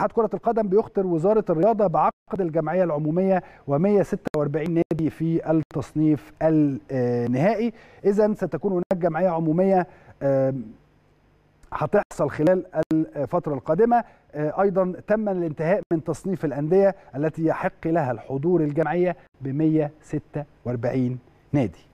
اتحاد كرة القدم بيخطر وزارة الرياضة بعقد الجمعية العمومية و146 نادي في التصنيف النهائي إذا ستكون هناك جمعية عمومية هتحصل خلال الفترة القادمة آه، أيضا تم الانتهاء من تصنيف الأندية التي يحق لها الحضور الجمعية ب 146 نادي